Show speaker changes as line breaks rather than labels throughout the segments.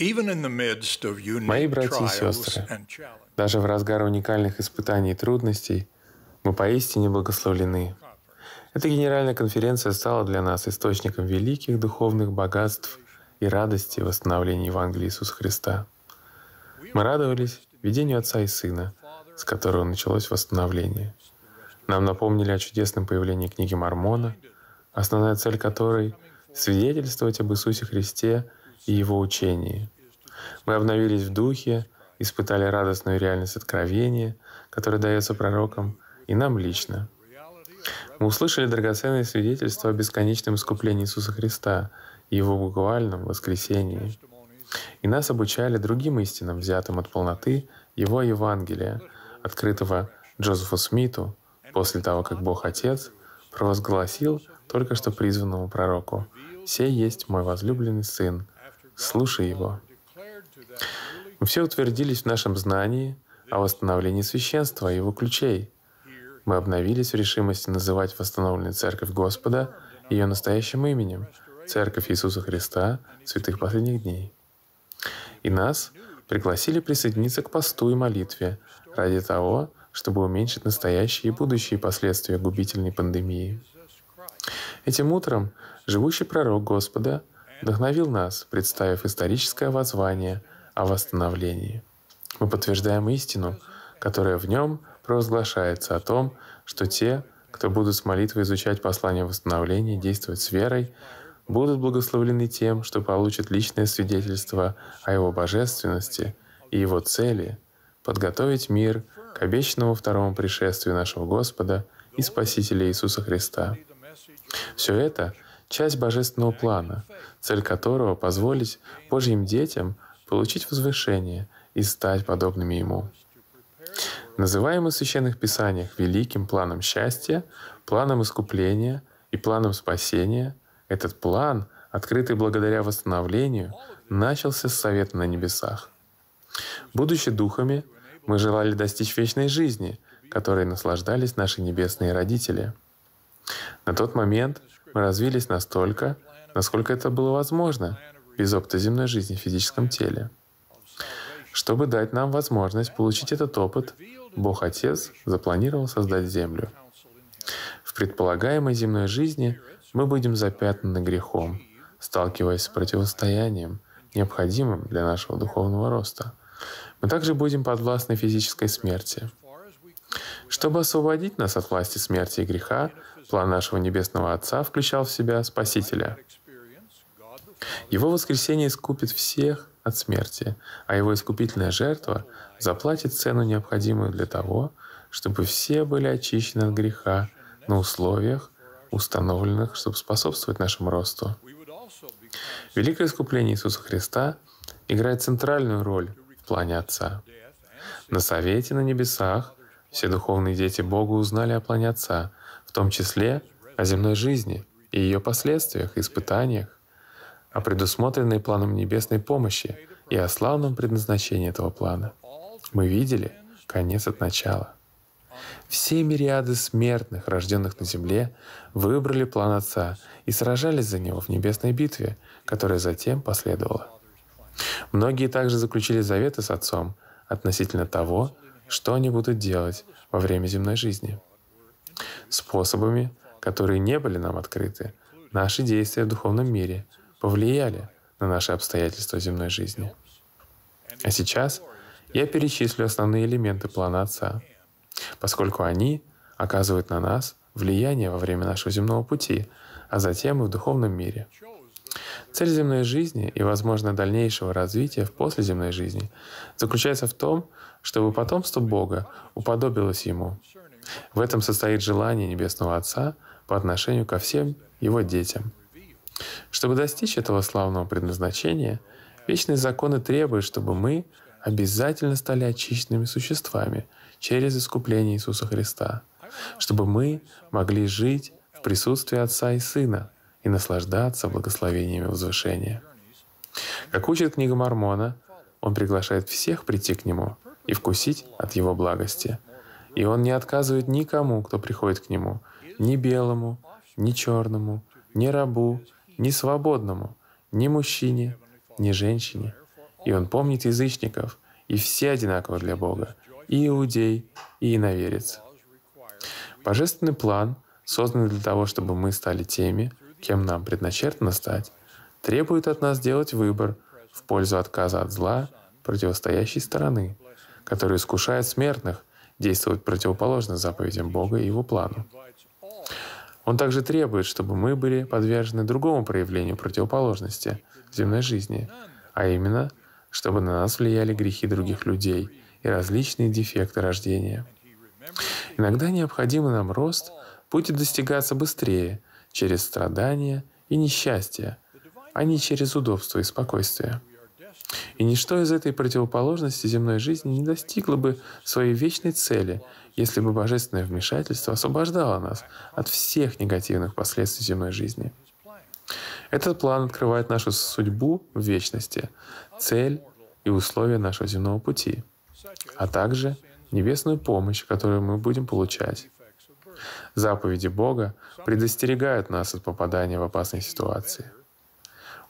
Мои братья и сестры, даже в разгар уникальных испытаний и трудностей, мы поистине благословлены. Эта генеральная конференция стала для нас источником великих духовных богатств и радости восстановления Евангелия Иисуса Христа. Мы радовались видению Отца и Сына, с которого началось восстановление. Нам напомнили о чудесном появлении книги Мормона, основная цель которой — свидетельствовать об Иисусе Христе — и его учении. Мы обновились в духе, испытали радостную реальность откровения, которое дается пророкам, и нам лично. Мы услышали драгоценные свидетельства о бесконечном искуплении Иисуса Христа и Его буквальном воскресении. И нас обучали другим истинам, взятым от полноты Его Евангелия, открытого Джозефу Смиту, после того, как Бог Отец провозгласил только что призванному пророку «Сей есть мой возлюбленный Сын, слушай его. Мы все утвердились в нашем знании о восстановлении священства и его ключей. Мы обновились в решимости называть восстановленную Церковь Господа ее настоящим именем — Церковь Иисуса Христа Святых Последних Дней. И нас пригласили присоединиться к посту и молитве ради того, чтобы уменьшить настоящие и будущие последствия губительной пандемии. Этим утром живущий пророк Господа — вдохновил нас, представив историческое воззвание о восстановлении. Мы подтверждаем истину, которая в нем провозглашается о том, что те, кто будут с молитвой изучать послание восстановления, действовать с верой, будут благословлены тем, что получат личное свидетельство о его божественности и его цели — подготовить мир к обещанному второму пришествию нашего Господа и Спасителя Иисуса Христа. Все это — часть божественного плана, цель которого — позволить Божьим детям получить возвышение и стать подобными Ему. Называемый в Священных Писаниях великим планом счастья, планом искупления и планом спасения, этот план, открытый благодаря восстановлению, начался с Совета на небесах. Будучи духами, мы желали достичь вечной жизни, которой наслаждались наши небесные родители. На тот момент мы развились настолько, насколько это было возможно, без опыта земной жизни в физическом теле. Чтобы дать нам возможность получить этот опыт, Бог Отец запланировал создать Землю. В предполагаемой земной жизни мы будем запятнаны грехом, сталкиваясь с противостоянием, необходимым для нашего духовного роста. Мы также будем подвластны физической смерти. Чтобы освободить нас от власти смерти и греха, План нашего Небесного Отца включал в себя Спасителя. Его воскресение искупит всех от смерти, а его искупительная жертва заплатит цену, необходимую для того, чтобы все были очищены от греха на условиях, установленных, чтобы способствовать нашему росту. Великое искупление Иисуса Христа играет центральную роль в плане Отца. На Совете на небесах все духовные дети Бога узнали о плане Отца, в том числе о земной жизни и ее последствиях испытаниях, о предусмотренной планом небесной помощи и о славном предназначении этого плана. Мы видели конец от начала. Все мириады смертных, рожденных на земле, выбрали план Отца и сражались за него в небесной битве, которая затем последовала. Многие также заключили заветы с Отцом относительно того, что они будут делать во время земной жизни способами, которые не были нам открыты, наши действия в духовном мире повлияли на наши обстоятельства земной жизни. А сейчас я перечислю основные элементы плана Отца, поскольку они оказывают на нас влияние во время нашего земного пути, а затем и в духовном мире. Цель земной жизни и, возможно, дальнейшего развития в послеземной жизни заключается в том, чтобы потомство Бога уподобилось Ему, в этом состоит желание Небесного Отца по отношению ко всем Его детям. Чтобы достичь этого славного предназначения, вечные законы требуют, чтобы мы обязательно стали очищенными существами через искупление Иисуса Христа, чтобы мы могли жить в присутствии Отца и Сына и наслаждаться благословениями возвышения. Как учит книга Мормона, он приглашает всех прийти к Нему и вкусить от Его благости — и он не отказывает никому, кто приходит к нему, ни белому, ни черному, ни рабу, ни свободному, ни мужчине, ни женщине. И он помнит язычников, и все одинаковы для Бога, и иудей, и иноверец. Божественный план, созданный для того, чтобы мы стали теми, кем нам предначертано стать, требует от нас делать выбор в пользу отказа от зла противостоящей стороны, который искушает смертных действовать противоположно заповедям Бога и Его плану. Он также требует, чтобы мы были подвержены другому проявлению противоположности в земной жизни, а именно, чтобы на нас влияли грехи других людей и различные дефекты рождения. Иногда необходимый нам рост будет достигаться быстрее, через страдания и несчастья, а не через удобство и спокойствие. И ничто из этой противоположности земной жизни не достигло бы своей вечной цели, если бы божественное вмешательство освобождало нас от всех негативных последствий земной жизни. Этот план открывает нашу судьбу в вечности, цель и условия нашего земного пути, а также небесную помощь, которую мы будем получать. Заповеди Бога предостерегают нас от попадания в опасные ситуации.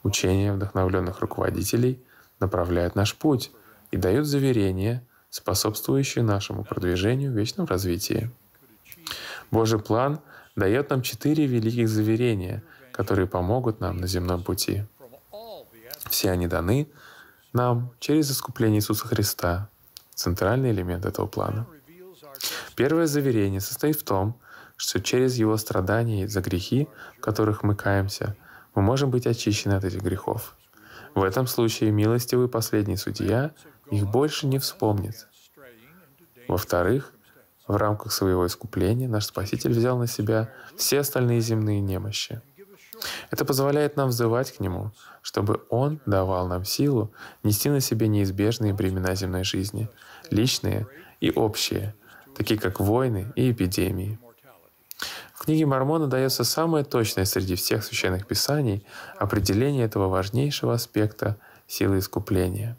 Учения вдохновленных руководителей направляет наш путь и дает заверения, способствующие нашему продвижению в вечном развитии. Божий план дает нам четыре великих заверения, которые помогут нам на земном пути. Все они даны нам через искупление Иисуса Христа, центральный элемент этого плана. Первое заверение состоит в том, что через Его страдания за грехи, в которых мы каемся, мы можем быть очищены от этих грехов. В этом случае милостивый последний судья их больше не вспомнит. Во-вторых, в рамках своего искупления наш Спаситель взял на себя все остальные земные немощи. Это позволяет нам взывать к Нему, чтобы Он давал нам силу нести на себе неизбежные бремена земной жизни, личные и общие, такие как войны и эпидемии. В книге Мормона дается самое точное среди всех священных писаний определение этого важнейшего аспекта силы искупления.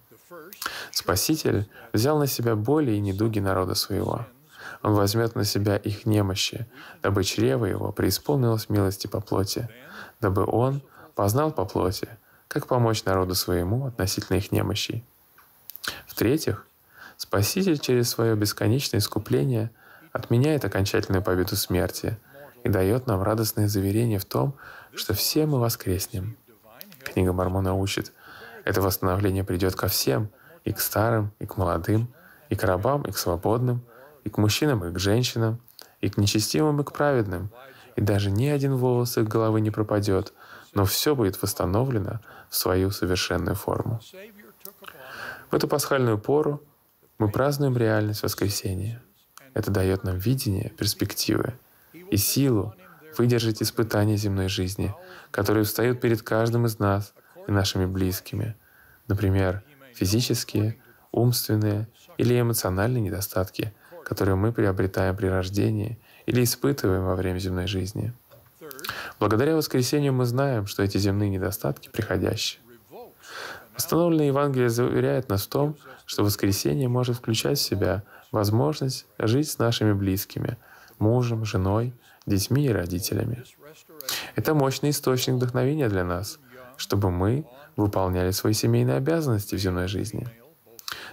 Спаситель взял на себя боли и недуги народа своего. Он возьмет на себя их немощи, дабы чрево его преисполнилось милости по плоти, дабы он познал по плоти, как помочь народу своему относительно их немощей. В-третьих, Спаситель через свое бесконечное искупление отменяет окончательную победу смерти — и дает нам радостное заверение в том, что все мы воскреснем. Книга Мормона учит, это восстановление придет ко всем, и к старым, и к молодым, и к рабам, и к свободным, и к мужчинам, и к женщинам, и к нечестивым, и к праведным. И даже ни один волос их головы не пропадет, но все будет восстановлено в свою совершенную форму. В эту пасхальную пору мы празднуем реальность воскресения. Это дает нам видение, перспективы, и силу выдержать испытания земной жизни, которые встают перед каждым из нас и нашими близкими. Например, физические, умственные или эмоциональные недостатки, которые мы приобретаем при рождении или испытываем во время земной жизни. Благодаря воскресению мы знаем, что эти земные недостатки приходящие. Восстановленное Евангелие заверяет нас в том, что воскресение может включать в себя возможность жить с нашими близкими — мужем, женой, детьми и родителями. Это мощный источник вдохновения для нас, чтобы мы выполняли свои семейные обязанности в земной жизни.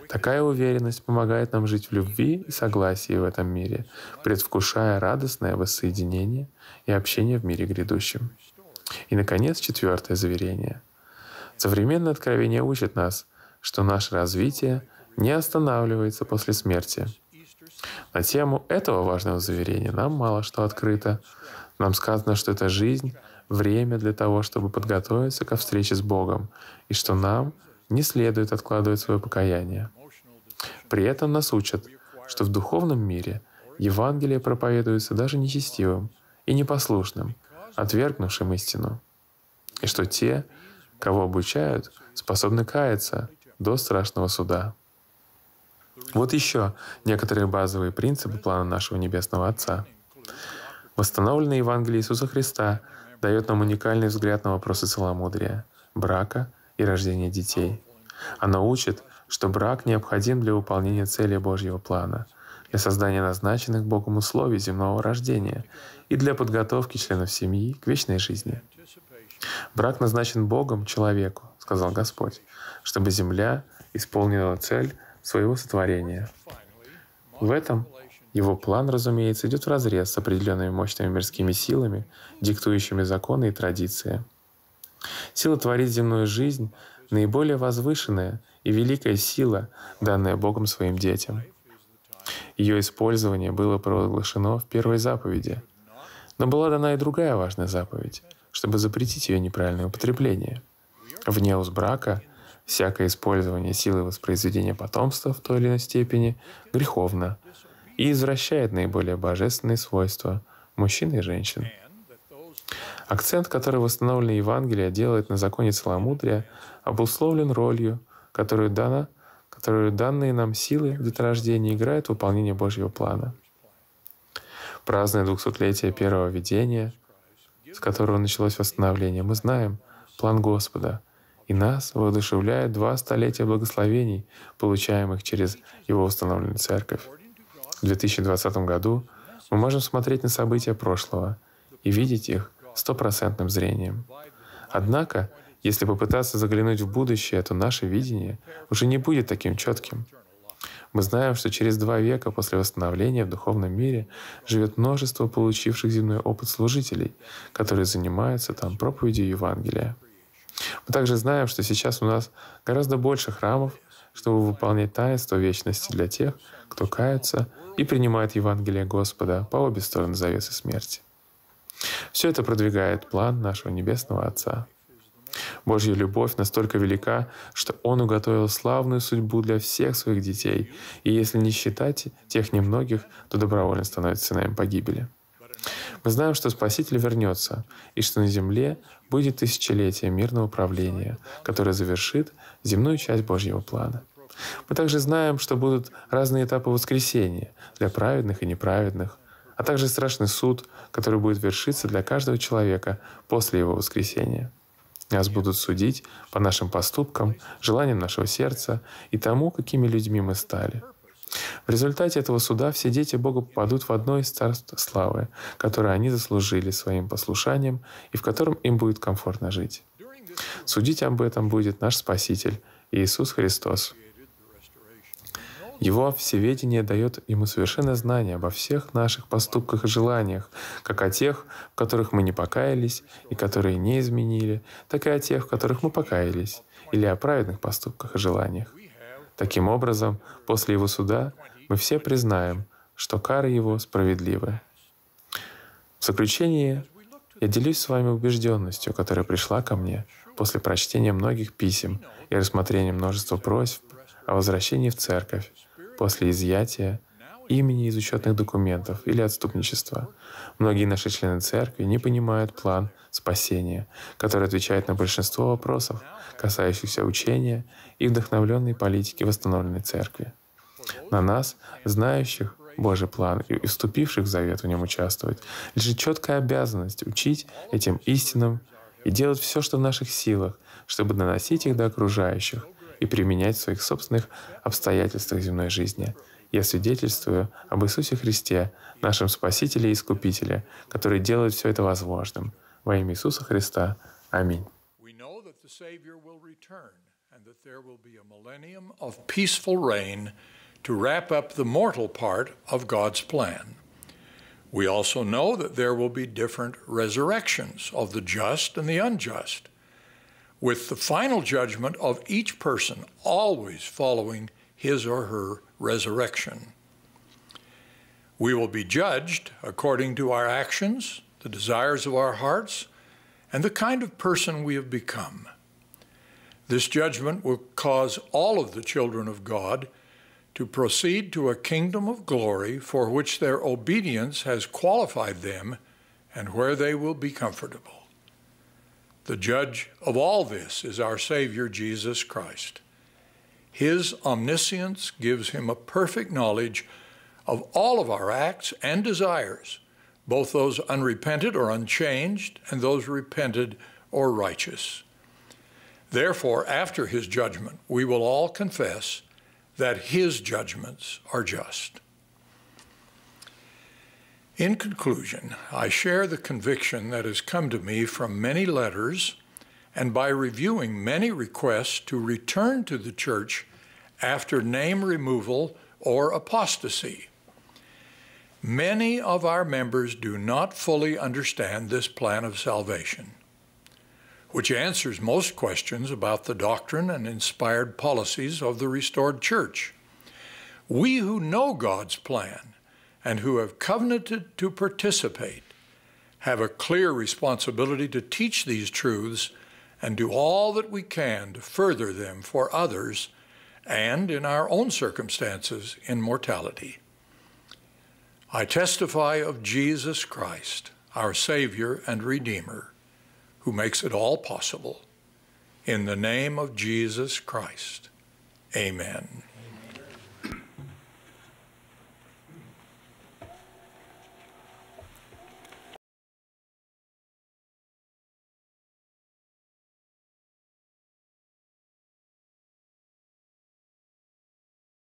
Такая уверенность помогает нам жить в любви и согласии в этом мире, предвкушая радостное воссоединение и общение в мире грядущем. И, наконец, четвертое заверение. Современное откровение учит нас, что наше развитие не останавливается после смерти — на тему этого важного заверения нам мало что открыто. Нам сказано, что это жизнь, время для того, чтобы подготовиться ко встрече с Богом, и что нам не следует откладывать свое покаяние. При этом нас учат, что в духовном мире Евангелие проповедуется даже нечестивым и непослушным, отвергнувшим истину, и что те, кого обучают, способны каяться до страшного суда. Вот еще некоторые базовые принципы плана нашего Небесного Отца. Восстановленное Евангелие Иисуса Христа дает нам уникальный взгляд на вопросы целомудрия, брака и рождения детей. Оно учит, что брак необходим для выполнения цели Божьего плана, для создания назначенных Богом условий земного рождения и для подготовки членов семьи к вечной жизни. «Брак назначен Богом человеку», — сказал Господь, чтобы земля исполнила цель своего сотворения. В этом его план, разумеется, идет в разрез с определенными мощными мирскими силами, диктующими законы и традиции. Сила творить земную жизнь — наиболее возвышенная и великая сила, данная Богом своим детям. Ее использование было провозглашено в первой заповеди. Но была дана и другая важная заповедь, чтобы запретить ее неправильное употребление. Вне узбрака. брака — Всякое использование силы воспроизведения потомства в той или иной степени греховно и извращает наиболее божественные свойства мужчин и женщин. Акцент, который восстановлен Евангелие делает на законе целомудрия, обусловлен ролью, которую, дана, которую данные нам силы деторождения играют в выполнении Божьего плана. Праздное двухсотлетие первого видения, с которого началось восстановление, мы знаем план Господа, и нас воодушевляют два столетия благословений, получаемых через его установленную церковь. В 2020 году мы можем смотреть на события прошлого и видеть их стопроцентным зрением. Однако, если попытаться заглянуть в будущее, то наше видение уже не будет таким четким. Мы знаем, что через два века после восстановления в духовном мире живет множество получивших земной опыт служителей, которые занимаются там проповедью Евангелия. Мы также знаем, что сейчас у нас гораздо больше храмов, чтобы выполнять таинство вечности для тех, кто кается и принимает Евангелие Господа по обе стороны завесы смерти. Все это продвигает план нашего Небесного Отца. Божья любовь настолько велика, что Он уготовил славную судьбу для всех своих детей, и если не считать тех немногих, то добровольно становится сыновем погибели. Мы знаем, что Спаситель вернется, и что на земле будет тысячелетие мирного правления, которое завершит земную часть Божьего плана. Мы также знаем, что будут разные этапы воскресения для праведных и неправедных, а также страшный суд, который будет вершиться для каждого человека после его воскресения. Нас будут судить по нашим поступкам, желаниям нашего сердца и тому, какими людьми мы стали – в результате этого суда все дети Бога попадут в одно из царств славы, которое они заслужили своим послушанием и в котором им будет комфортно жить. Судить об этом будет наш Спаситель Иисус Христос. Его всеведение дает ему совершенное знание обо всех наших поступках и желаниях, как о тех, в которых мы не покаялись и которые не изменили, так и о тех, в которых мы покаялись, или о праведных поступках и желаниях. Таким образом, после его суда мы все признаем, что кары его справедливая. В заключение я делюсь с вами убежденностью, которая пришла ко мне после прочтения многих писем и рассмотрения множества просьб о возвращении в церковь после изъятия имени из учетных документов или отступничества. Многие наши члены церкви не понимают план спасения, который отвечает на большинство вопросов, касающихся учения и вдохновленной политики восстановленной церкви. На нас, знающих Божий план и вступивших в завет в нем участвовать, лежит четкая обязанность учить этим истинам и делать все, что в наших силах, чтобы доносить их до окружающих и применять в своих собственных обстоятельствах земной жизни — я свидетельствую об Иисусе Христе, нашем Спасителе и Искупителе, который делает все это возможным. Во имя Иисуса Христа. Аминь.
to wrap up the mortal part of God's plan. We also know that there will be different resurrections of the just and the unjust, with the final judgment of each person always following his or her resurrection. We will be judged according to our actions, the desires of our hearts, and the kind of person we have become. This judgment will cause all of the children of God to proceed to a kingdom of glory for which their obedience has qualified them and where they will be comfortable. The judge of all this is our Savior Jesus Christ. His omniscience gives him a perfect knowledge of all of our acts and desires, both those unrepented or unchanged, and those repented or righteous. Therefore, after his judgment, we will all confess that his judgments are just. In conclusion, I share the conviction that has come to me from many letters and by reviewing many requests to return to the church after name removal or apostasy. Many of our members do not fully understand this plan of salvation, which answers most questions about the doctrine and inspired policies of the restored church. We who know God's plan and who have covenanted to participate have a clear responsibility to teach these truths and do all that we can to further them for others and in our own circumstances in mortality. I testify of Jesus Christ, our Savior and Redeemer, who makes it all possible. In the name of Jesus Christ, amen.